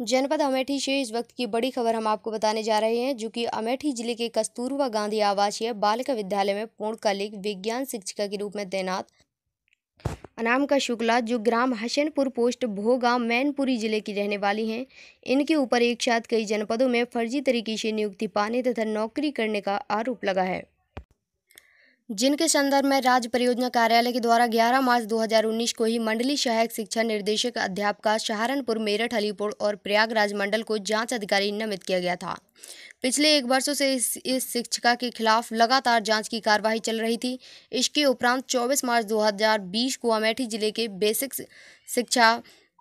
जनपद अमेठी से इस वक्त की बड़ी खबर हम आपको बताने जा रहे हैं जो कि अमेठी जिले के कस्तूरबा गांधी आवासीय बालिका विद्यालय में पूर्णकालिक विज्ञान शिक्षिका के रूप में तैनात अनामका शुक्ला जो ग्राम हसनपुर पोस्ट भोगा मैनपुरी जिले की रहने वाली हैं इनके ऊपर एक साथ कई जनपदों में फर्जी तरीके से नियुक्ति पाने तथा नौकरी करने का आरोप लगा है जिनके संदर्भ में राज्य परियोजना कार्यालय के द्वारा 11 मार्च 2019 को ही मंडली सहायक शिक्षा निर्देशक अध्यापका सहारनपुर मेरठ अलीपुर और प्रयागराज मंडल को जांच अधिकारी नियमित किया गया था पिछले एक वर्षों से इस, इस शिक्षिका के खिलाफ लगातार जांच की कार्यवाही चल रही थी इसके उपरांत 24 मार्च 2020 को अमेठी जिले के बेसिक शिक्षा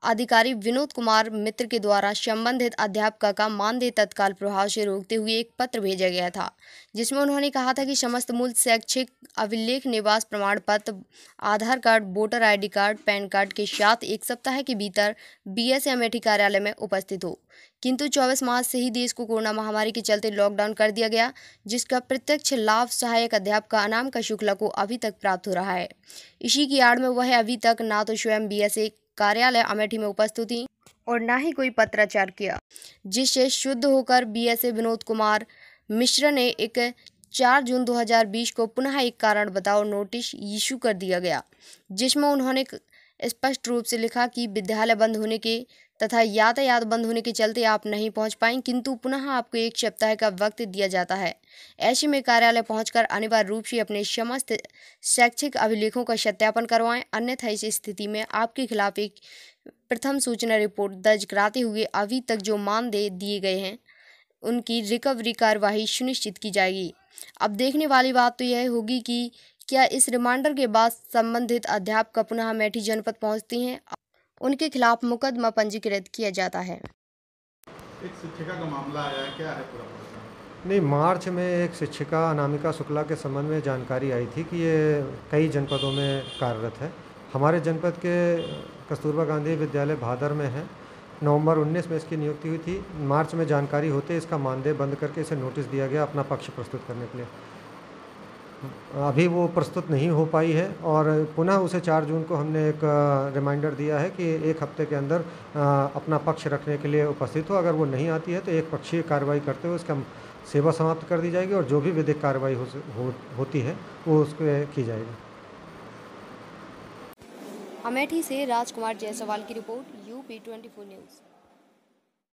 अधिकारी विनोद कुमार मित्र के द्वारा संबंधित अध्यापका का मानदेय तत्काल प्रभाव से रोकते हुए एक पत्र भेजा गया था जिसमें उन्होंने कहा था कि समस्त मूल शैक्षिक अभिलेख निवास प्रमाण पत्र Aadhaar card voter ID card PAN card के साथ एक सप्ताह के भीतर बीएस अमेठी कार्यालय में उपस्थित हो किंतु 24 मार्च से ही देश को कोरोना महामारी के चलते लॉकडाउन कर दिया गया जिसका प्रत्यक्ष लाभ सहायक अध्यापक अनाम का शुक्ला को अभी तक प्राप्त हो रहा है इसी की आड़ में वह अभी तक ना तो स्वयं बी कार्यालय अमेठी में उपस्थित थी और ना ही कोई पत्राचार किया जिससे शुद्ध होकर बीएसए विनोद कुमार मिश्र ने एक 4 जून 2020 को पुनः एक कारण बताओ नोटिस इशू कर दिया गया जिसमें उन्होंने स्पष्ट रूप से लिखा कि विद्यालय बंद होने के तथा यातायात बंद होने के चलते आप नहीं पहुंच पाए किंतु पुनः आपको एक सप्ताह का वक्त दिया जाता है ऐसे में कार्यालय पहुंचकर अनिवार्य रूप से अपने समस्त शैक्षिक अभिलेखों का सत्यापन करवाएं अन्यथा इस स्थिति में आपके खिलाफ एक प्रथम सूचना रिपोर्ट दर्ज कराते हुए अभी तक जो मानदेय दिए गए हैं उनकी रिकवरी कार्यवाही सुनिश्चित की जाएगी अब देखने वाली बात तो यह होगी कि क्या इस रिमांडर के बाद संबंधित अध्यापक पुनः अमेठी जनपद पहुंचती हैं उनके खिलाफ मुकदमा पंजीकृत किया जाता है एक शिक्षिका का मामला आया क्या है पूरा नहीं मार्च में एक शिक्षिका अनामिका शुक्ला के संबंध में जानकारी आई थी कि ये कई जनपदों में कार्यरत है हमारे जनपद के कस्तूरबा गांधी विद्यालय भादर में है नवंबर 19 में इसकी नियुक्ति हुई थी मार्च में जानकारी होते इसका मानदेय बंद करके इसे नोटिस दिया गया अपना पक्ष प्रस्तुत करने के लिए अभी वो प्रस्तुत नहीं हो पाई है और पुनः उसे 4 जून को हमने एक रिमाइंडर दिया है कि एक हफ्ते के अंदर अपना पक्ष रखने के लिए उपस्थित हो अगर वो नहीं आती है तो एक पक्षीय कार्रवाई करते हुए उसका सेवा समाप्त कर दी जाएगी और जो भी विधिक कार्रवाई हो, हो, होती है वो उसके की जाएगी अमेठी से राजकुमार जायसवाल की रिपोर्ट यूपी ट्वेंटी न्यूज़